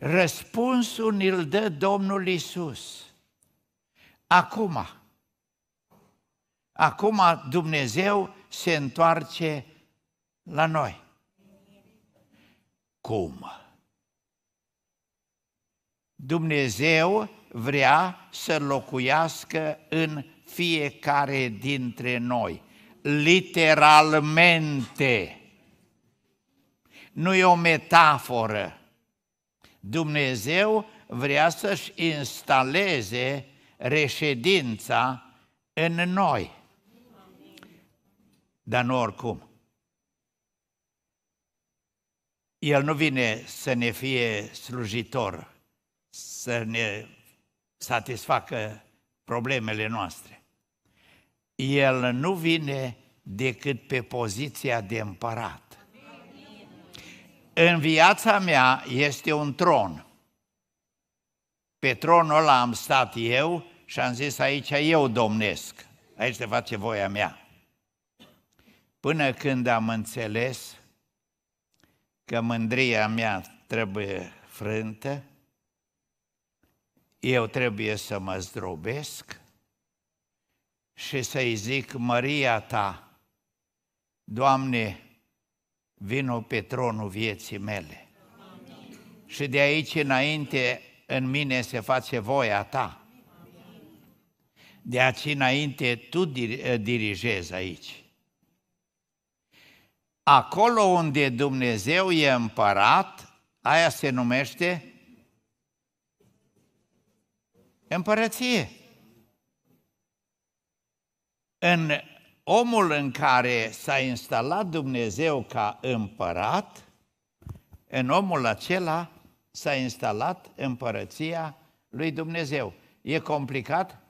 Răspunsul ni-l dă Domnul Isus. Acum, acum Dumnezeu se întoarce la noi. Cum? Dumnezeu vrea să locuiască în fiecare dintre noi, literalmente. Nu e o metaforă Dumnezeu vrea să-și instaleze reședința în noi. Dar nu oricum. El nu vine să ne fie slujitor, să ne satisfacă problemele noastre. El nu vine decât pe poziția de împărat în viața mea este un tron. Pe tronul ăla am stat eu și am zis, aici eu domnesc, aici te face voia mea. Până când am înțeles că mândria mea trebuie frântă, eu trebuie să mă zdrobesc și să-i zic, Măria ta, Doamne, vino pe tronul vieții mele. Amin. Și de aici înainte în mine se face voia ta. De aici înainte tu eh, dirigezi aici. Acolo unde Dumnezeu e împărat, aia se numește împărăție. În omul în care s-a instalat Dumnezeu ca împărat, în omul acela s-a instalat împărăția lui Dumnezeu. E complicat?